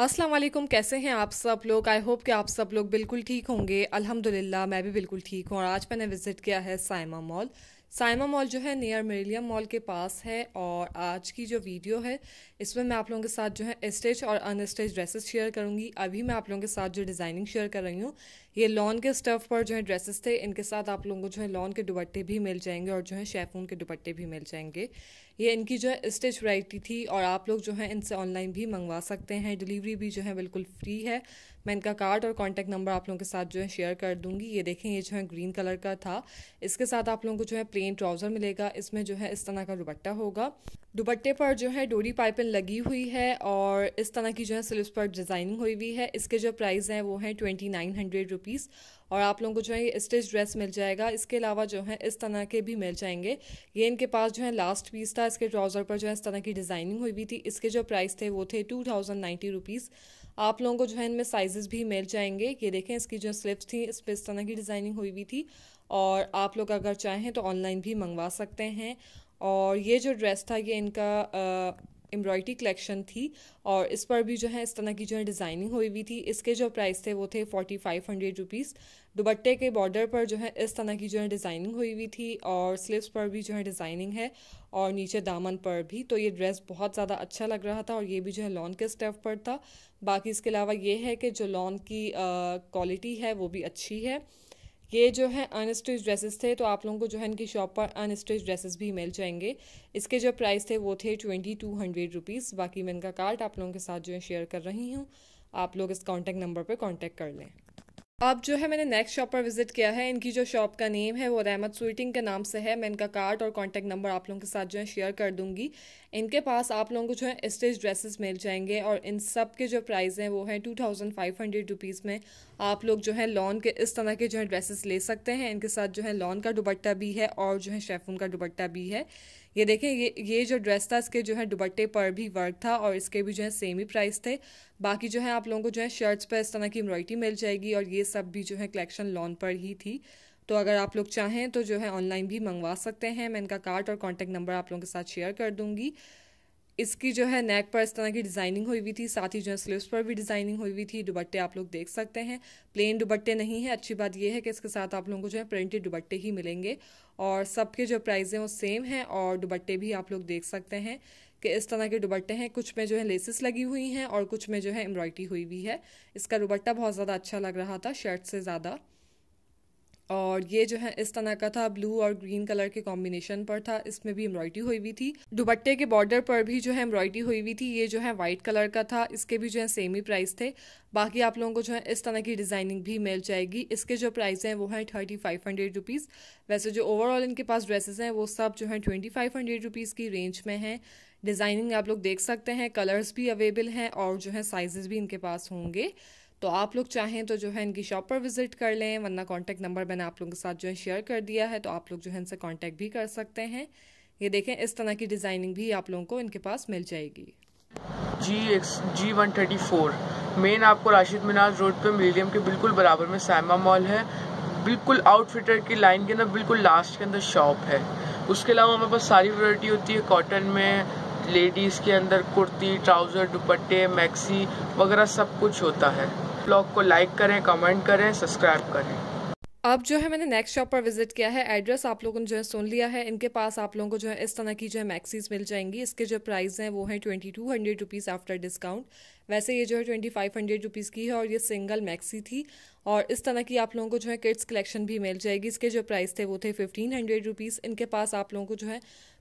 अस्सलाम वालेकुम कैसे हैं आप सब लोग आई होप कि आप सब लोग बिल्कुल ठीक होंगे अल्हम्दुलिल्लाह मैं भी बिल्कुल ठीक हूँ और आज मैंने विज़िट किया है साइमा मॉल साइमा मॉल जो है नियर मेरिलियम मॉल के पास है और आज की जो वीडियो है इसमें मैं आप लोगों के साथ जो है स्टेज और अनस्टेज ड्रेसेस शेयर करूँगी अभी मैं आप लोगों के साथ जो डिज़ाइनिंग शेयर कर रही हूँ ये लॉन के स्टफ पर जो है ड्रेसेस थे इनके साथ आप लोगों को जो है लॉन के दुपट्टे भी मिल जाएंगे और जो है शेफून के दुपट्टे भी मिल जाएंगे ये इनकी जो है स्टिच वैरायटी थी और आप लोग जो है इनसे ऑनलाइन भी मंगवा सकते हैं डिलीवरी भी जो है बिल्कुल फ्री है मैं इनका कार्ड और कॉन्टैक्ट नंबर आप लोगों के साथ जो है शेयर कर दूंगी ये देखें ये जो है ग्रीन कलर का था इसके साथ आप लोगों को जो है प्लेन ट्राउज़र मिलेगा इसमें जो है इस तरह का दुपट्टा होगा दुपट्टे पर जो है डोरी पाइपिन लगी हुई है और इस तरह की जो है स्लिप्स पर डिज़ाइनिंग हुई हुई है इसके जो प्राइस हैं वो हैं ट्वेंटी नाइन हंड्रेड रुपीज़ और आप लोगों को जो है स्टिच ड्रेस मिल जाएगा इसके अलावा जो है इस तरह के भी मिल जाएंगे ये इनके पास जो है लास्ट पीस था इसके ट्राउज़र पर जो है इस तरह की डिज़ाइनिंग हुई हुई थी इसके जो प्राइस थे वो थे टू थाउजेंड नाइन्टी रुपीज़ आप लोगों को जो है इनमें साइजेस भी मिल जाएंगे ये देखें इसकी जो स्लिप्स थी इस पर इस तरह की डिज़ाइनिंग हुई हुई थी और आप लोग अगर चाहें तो ऑनलाइन भी मंगवा सकते हैं और ये जो ड्रेस था ये इनका आ, एम्ब्रॉयडरी कलेक्शन थी और इस पर भी जो है इस तरह की जो है डिज़ाइनिंग हुई हुई थी इसके जो प्राइस थे वो थे फोर्टी फाइव हंड्रेड रुपीज़ दुबट्टे के बॉर्डर पर जो है इस तरह की जो है डिज़ाइनिंग हुई हुई थी और स्लिप्स पर भी जो है डिज़ाइनिंग है और नीचे दामन पर भी तो ये ड्रेस बहुत ज़्यादा अच्छा लग रहा था और ये भी जो है लॉन के स्टेप पर था बाकी इसके अलावा ये है कि जो लॉन की क्वालिटी है वो भी अच्छी है ये जो है अनस्टिच ड्रेसेस थे तो आप लोगों को जो है इनकी शॉप पर अनस्टिच ड्रेसेस भी मिल जाएंगे इसके जो प्राइस थे वो थे ट्वेंटी टू हंड्रेड रुपीज़ बाकी मैं इनका कार्ड आप लोगों के साथ जो है शेयर कर रही हूँ आप लोग इस कॉन्टैक्ट नंबर पर कॉन्टैक्ट कर लें अब जो है मैंने नेक्स्ट शॉप पर विजिट किया है इनकी जो शॉप का नेम है वो रहमत स्वीटिंग के नाम से है मैं इनका कार्ड और कॉन्टैक्ट नंबर आप लोगों के साथ जो है शेयर कर दूंगी इनके पास आप लोगों को जो है स्टेज ड्रेसेस मिल जाएंगे और इन सब के जो प्राइस हैं वो हैं two thousand five hundred rupees में आप लोग जो है लॉन के इस तरह के जो है ड्रेसेस ले सकते हैं इनके साथ जो है लॉन का दुबट्टा भी है और जो है शेफून का दुबट्टा भी है ये देखें ये ये जो ड्रेस था इसके जो है दुबट्टे पर भी वर्क था और इसके भी जो है सेम ही प्राइस थे बाकी जो है आप लोगों को जो है शर्ट्स पर इस तरह की एम्ब्रॉयडरी मिल जाएगी और ये सब भी जो है कलेक्शन लॉन पर ही थी तो अगर आप लोग चाहें तो जो है ऑनलाइन भी मंगवा सकते हैं मैं इनका कार्ट और कॉन्टैक्ट नंबर आप लोगों के साथ शेयर कर दूँगी इसकी जो है नेक पर इस तरह की डिज़ाइनिंग हुई हुई थी साथ ही जो है स्लीव्स पर भी डिज़ाइनिंग हुई हुई थी दुबट्टे आप लोग देख सकते हैं प्लेन दुबट्टे नहीं है अच्छी बात यह है कि इसके साथ आप लोगों को जो है प्रिंटेड दुबट्टे ही मिलेंगे और सबके जो प्राइस हैं वो सेम हैं और दुबट्टे भी आप लोग देख सकते हैं कि इस तरह के दुबट्टे हैं कुछ में जो है लेसेस लगी हुई हैं और कुछ में जो है एम्ब्रॉयडरी हुई हुई है इसका दुबट्टा बहुत ज़्यादा अच्छा लग रहा था शर्ट से ज़्यादा और ये जो है इस तरह का था ब्लू और ग्रीन कलर के कॉम्बिनेशन पर था इसमें भी एम्ब्रॉयडरी हुई हुई थी दुपट्टे के बॉर्डर पर भी जो है एम्ब्रॉयडरी हुई हुई थी ये जो है वाइट कलर का था इसके भी जो है सेम ही प्राइस थे बाकी आप लोगों को जो है इस तरह की डिज़ाइनिंग भी मिल जाएगी इसके जो प्राइस हैं वो हैं थर्टी फाइव हंड्रेड रुपीज़ वैसे जो ओवरऑल इनके पास ड्रेसेस हैं वो सब जो है ट्वेंटी फाइव हंड्रेड रुपीज़ की रेंज में हैं डिज़ाइनिंग आप लोग देख सकते हैं कलर्स भी अवेलेबल हैं और जो है साइजेस भी इनके पास होंगे तो आप लोग चाहें तो जो है इनकी शॉप पर विज़िट कर लें वरना कॉन्टैक्ट नंबर मैंने आप लोगों के साथ जो है शेयर कर दिया है तो आप लोग जो है इनसे कॉन्टैक्ट भी कर सकते हैं ये देखें इस तरह की डिज़ाइनिंग भी आप लोगों को इनके पास मिल जाएगी G X G one thirty four main आपको राशिद मीनार रोड पे मिलीनियम के बिल्कुल बराबर में सैमा मॉल है बिल्कुल आउटफिटर की लाइन के अंदर बिल्कुल लास्ट के अंदर शॉप है उसके अलावा हमारे पास सारी वैरायटी होती है कॉटन में लेडीज़ के अंदर कुर्ती ट्राउज़र दुपट्टे मैक्सी वगैरह सब कुछ होता है ब्लॉग को लाइक करें कमेंट करें सब्सक्राइब करें अब जो है मैंने नेक्स्ट शॉप पर विजिट किया है एड्रेस आप लोगों ने जो है सुन लिया है इनके पास आप लोगों को जो है इस तरह की जो है मैक्सीज मिल जाएंगी इसके जो प्राइस हैं वो है twenty two hundred rupees after discount वैसे ये जो है ट्वेंटी फाइव हंड्रेड रुपीज़ की है और ये सिंगल मैक्सी थी और इस तरह की आप लोगों को जो है किड्स कलेक्शन भी मिल जाएगी इसके जो प्राइस थे वो थे फिफ्टीन हंड्रेड रुपीज़ इनके पास आप लोगों को जो है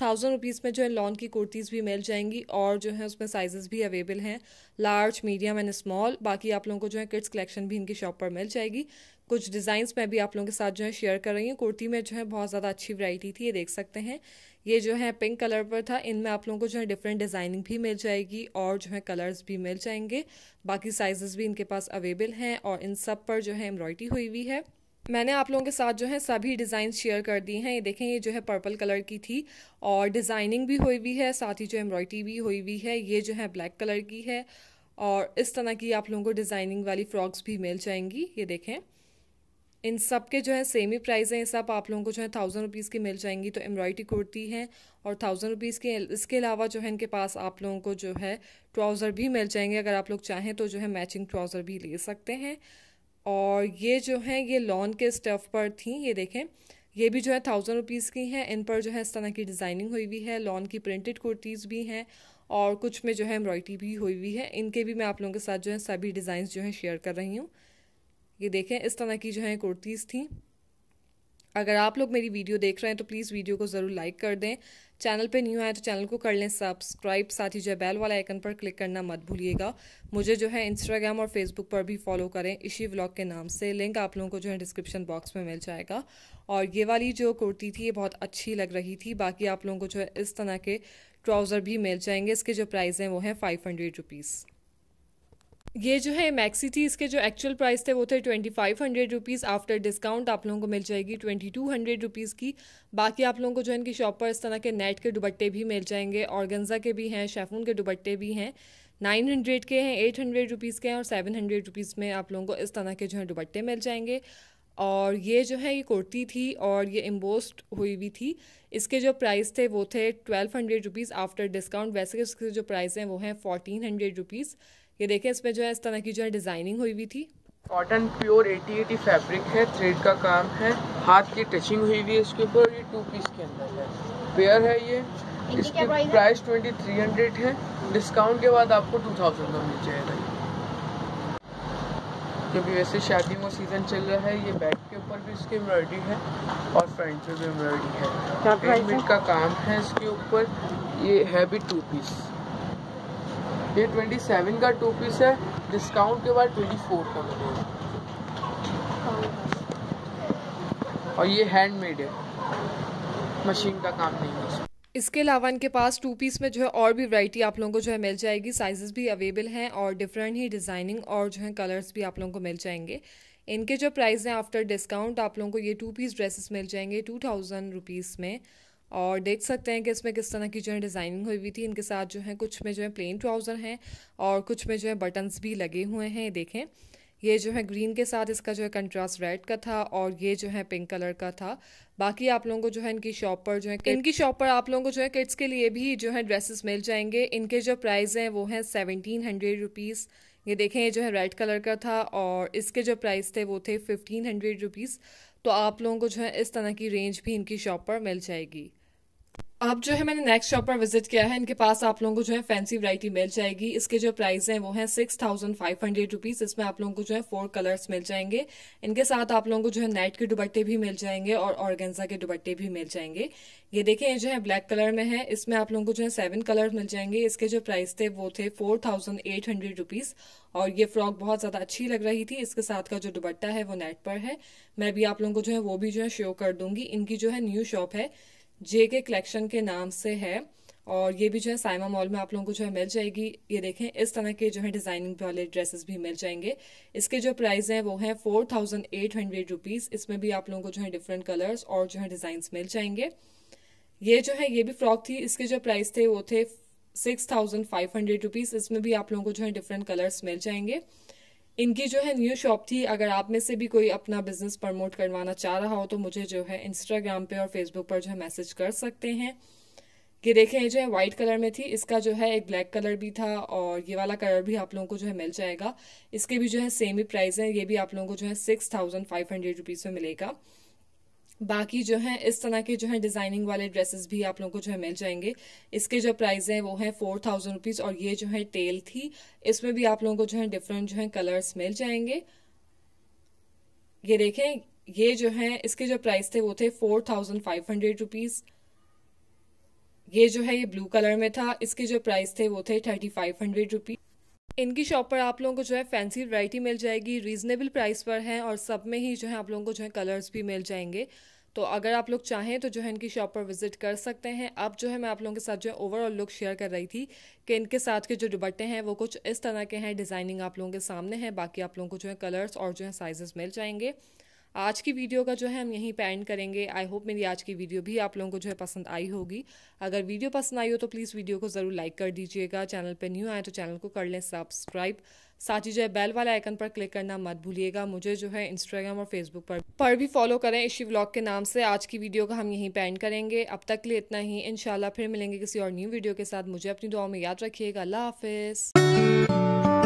थाउजेंड रुपीज़ में जो है लॉन की कुर्तीज़ भी मिल जाएंगी और जो है उसमें साइज़ भी अवेलेबल हैं लार्ज मीडियम एंड स्मॉल बाकी आप लोगों को जो है किड्स कलेक्शन भी इनकी शॉप पर मिल जाएगी कुछ डिज़ाइंस मैं भी आप लोगों के साथ जो है शेयर कर रही हूँ कुर्ती में जो है बहुत ज़्यादा अच्छी वरायटी थी ये देख सकते हैं ये जो है पिंक कलर पर था इनमें आप लोगों को जो है डिफरेंट डिज़ाइनिंग भी मिल जाएगी और जो है कलर्स भी मिल जाएंगे बाकी साइजेस भी इनके पास अवेलेबल हैं और इन सब पर जो है एम्ब्रॉयडरी हुई हुई है मैंने आप लोगों के साथ जो है सभी डिज़ाइन शेयर कर दी हैं ये देखें ये जो है पर्पल कलर की थी और डिज़ाइनिंग भी हुई हुई है साथ ही जो एम्ब्रॉयडरी भी हुई हुई है ये जो है ब्लैक कलर की है और इस तरह की आप लोगों को डिज़ाइनिंग वाली फ्रॉक्स भी मिल जाएंगी ये देखें इन सब के जो है सेम ही प्राइस हैं सब आप लोगों को जो है थाउजेंड रुपीज़ की मिल जाएंगी तो एम्ब्रॉयडरी कुर्ती है और थाउजेंड रुपीज़ के इसके अलावा जो है इनके पास आप लोगों को जो है ट्राउज़र भी मिल जाएंगे अगर आप लोग चाहें तो जो है मैचिंग ट्राउज़र भी ले सकते हैं और ये जो है ये लॉन के स्टफ पर थी ये देखें ये भी जो है थाउजेंड रुपीज़ की हैं इन पर जो है इस तरह की डिज़ाइनिंग हुई हुई है लॉन की प्रिंटेड कुर्तीज़ भी हैं और कुछ में जो है एम्ब्रॉयडरी भी हुई हुई है इनके भी मैं आप लोगों के साथ जो है सभी डिज़ाइन जो है शेयर कर रही हूँ ये देखें इस तरह की जो है कुर्तीज़ थी अगर आप लोग मेरी वीडियो देख रहे हैं तो प्लीज़ वीडियो को ज़रूर लाइक कर दें चैनल पे न्यू आए तो चैनल को कर लें सब्सक्राइब साथ ही जो बैल वाला आइकन पर क्लिक करना मत भूलिएगा मुझे जो है इंस्टाग्राम और फेसबुक पर भी फॉलो करें इसी व्लॉग के नाम से लिंक आप लोगों को जो है डिस्क्रिप्शन बॉक्स में मिल जाएगा और ये वाली जो कुर्ती थी ये बहुत अच्छी लग रही थी बाकी आप लोगों को जो है इस तरह के ट्राउज़र भी मिल जाएंगे इसके जो प्राइस हैं वो हैं फाइव हंड्रेड रुपीज़ ये जो है मैक्सी थी इसके जो एक्चुअल प्राइस थे वो थे twenty five hundred rupees after discount आप लोगों को मिल जाएगी ट्वेंटी टू हंड्रेड रुपीज़ की बाकी आप लोगों को जो है इनकी शॉप पर इस तरह के नेट के दुबट्टे भी मिल जाएंगे औरगंजा के भी हैं शेफून के दुबट्टे भी हैं नाइन हंड्रेड के हैं एट हंड्रेड रुपीज़ के हैं और सेवन हंड्रेड रुपीज़ में आप लोगों को इस तरह के जो है दुबट्टे मिल जाएंगे और ये जो है ये कुर्ती थी और ये एम्बोस्ड हुई भी थी इसके जो प्राइस थे वो थे twelve hundred rupees after discount वैसे उसके जो प्राइस हैं वो हैं फोर्टीन हंड्रेड रुपीज़ ये देखें इसमें जो है इस तरह की जो है डिज़ाइनिंग हुई हुई थी cotton pure eighty eighty fabric है थ्रेड का काम है हाथ की टचिंग हुई हुई है इसके ऊपर ये टू पीस के अंदर है पेयर है ये इसकी प्राइस ट्वेंटी थ्री हंड्रेड है डिस्काउंट के बाद आपको टू थाउजेंड का मिल जाएगा क्योंकि वैसे शादी का सीज़न चल रहा है ये बैक के ऊपर भी इसकी एम्ब्रॉयडरी है और फ्रंट पे भी एम्ब्रॉयडरी है एट का काम है इसके ऊपर ये है भी टू पीस ये ट्वेंटी सेवन का टू पीस है डिस्काउंट के बाद ट्वेंटी फोर का मिलेगा और ये हैंडमेड है मशीन का काम नहीं है इसके अलावा इनके पास टू पीस में जो है और भी वैरायटी आप लोगों को जो है मिल जाएगी साइजेस भी अवेलेबल हैं और डिफरेंट ही डिज़ाइनिंग और जो है कलर्स भी आप लोगों को मिल जाएंगे इनके जो प्राइस हैं आफ्टर डिस्काउंट आप लोगों को ये टू पीस ड्रेसेस मिल जाएंगे टू थाउजेंड रुपीज़ में और देख सकते हैं कि इसमें किस तरह की जो है डिज़ाइनिंग हुई हुई थी इनके साथ जो है कुछ में जो है प्लेन ट्राउज़र हैं और कुछ में जो है बटन्स भी लगे हुए हैं देखें ये जो है ग्रीन के साथ इसका जो है कंट्रास्ट रेड का था और ये जो है पिंक कलर का था बाकी आप लोगों को जो है इनकी शॉप पर जो है इनकी शॉप पर आप लोगों को जो है किड्स के लिए भी जो है ड्रेसेस मिल जाएंगे इनके जो प्राइस हैं वो हैं सेवनटीन हंड्रेड रुपीज़ ये देखें ये जो है रेड कलर का था और इसके जो प्राइस थे वो थे फिफ्टीन हंड्रेड रुपीज़ तो आप लोगों को जो है इस तरह की रेंज भी इनकी शॉप पर मिल जाएगी अब जो है मैंने नेक्स्ट शॉप पर विजिट किया है इनके पास आप लोगों को जो है फैंसी वैरायटी मिल जाएगी इसके जो प्राइस हैं वो हैं six thousand five hundred rupees इसमें आप लोगों को जो है फोर कलर्स मिल जाएंगे इनके साथ आप लोगों को जो है नेट के दुबट्टे भी मिल जाएंगे और ऑर्गेंजा के दुबट्टे भी मिल जाएंगे ये देखे ये जो है ब्लैक कलर में है इसमें आप लोगों को जो है सेवन कलर मिल जाएंगे इसके जो प्राइस थे वो थे four thousand eight hundred rupees और ये फ्रॉक बहुत ज्यादा अच्छी लग रही थी इसके साथ का जो दुबट्टा है वो नेट पर है मैं भी आप लोगों को जो है वो भी जो है शो कर दूंगी इनकी जो है न्यू शॉप है जे के कलेक्शन के नाम से है और ये भी जो है साइमा मॉल में आप लोगों को जो है मिल जाएगी ये देखें इस तरह के जो है डिजाइनिंग वाले ड्रेसेस भी मिल जाएंगे इसके जो प्राइस हैं वो है four thousand eight hundred rupees इसमें भी आप लोगों को जो है डिफरेंट कलर्स और जो है डिजाइन मिल जाएंगे ये जो है ये भी फ्रॉक थी इसके जो प्राइस थे वो थे six thousand five hundred rupees इसमें भी आप लोगों को जो है डिफरेंट कलर्स मिल जाएंगे इनकी जो है न्यू शॉप थी अगर आप में से भी कोई अपना बिजनेस प्रमोट करवाना चाह रहा हो तो मुझे जो है इंस्टाग्राम पे और फेसबुक पर जो है मैसेज कर सकते हैं ये देखें जो है वाइट कलर में थी इसका जो है एक ब्लैक कलर भी था और ये वाला कलर भी आप लोगों को जो है मिल जाएगा इसके भी जो है सेम ही प्राइस है ये भी आप लोगों को जो है six thousand five hundred rupees में मिलेगा बाकी जो है इस तरह के जो है डिजाइनिंग वाले ड्रेसेस भी आप लोगों को जो है मिल जाएंगे इसके जो प्राइस है वो है फोर थाउजेंड रुपीज और ये जो है टेल थी इसमें भी आप लोगों को जो है डिफरेंट जो है कलर्स मिल जाएंगे ये देखें ये जो है इसके जो प्राइस थे वो थे four thousand five hundred rupees ये जो है ये ब्लू कलर में था इसके जो प्राइस थे वो थे थर्टी फाइव हंड्रेड रुपीज इनकी शॉप पर आप लोगों को जो है फैंसी वैरायटी मिल जाएगी रीजनेबल प्राइस पर हैं और सब में ही जो है आप लोगों को जो है कलर्स भी मिल जाएंगे तो अगर आप लोग चाहें तो जो है इनकी शॉप पर विजिट कर सकते हैं अब जो है मैं आप लोगों के साथ जो है ओवरऑल लुक शेयर कर रही थी कि इनके साथ के जो दुबट्टे हैं वो कुछ इस तरह के हैं डिज़ाइनिंग आप लोगों के सामने हैं बाकी आप लोगों को जो है कलर्स और जो है साइजेस मिल जाएंगे आज की वीडियो का जो है हम यहीं पे एंड करेंगे आई होप मेरी आज की वीडियो भी आप लोगों को जो है पसंद आई होगी अगर वीडियो पसंद आई हो तो प्लीज़ वीडियो को ज़रूर लाइक कर दीजिएगा चैनल पर न्यू आए तो चैनल को कर लें सब्सक्राइब साथ ही जो है बेल वाले आइकन पर क्लिक करना मत भूलिएगा मुझे जो है इंस्टाग्राम और फेसबुक पर पर भी फॉलो करें इसी व्लॉग के नाम से आज की वीडियो का हम यहीं पे एंड करेंगे अब तक के लिए इतना ही इनशाला फिर मिलेंगे किसी और न्यू वीडियो के साथ मुझे अपनी दुआ में याद रखिएगा अल्लाह हाफिज़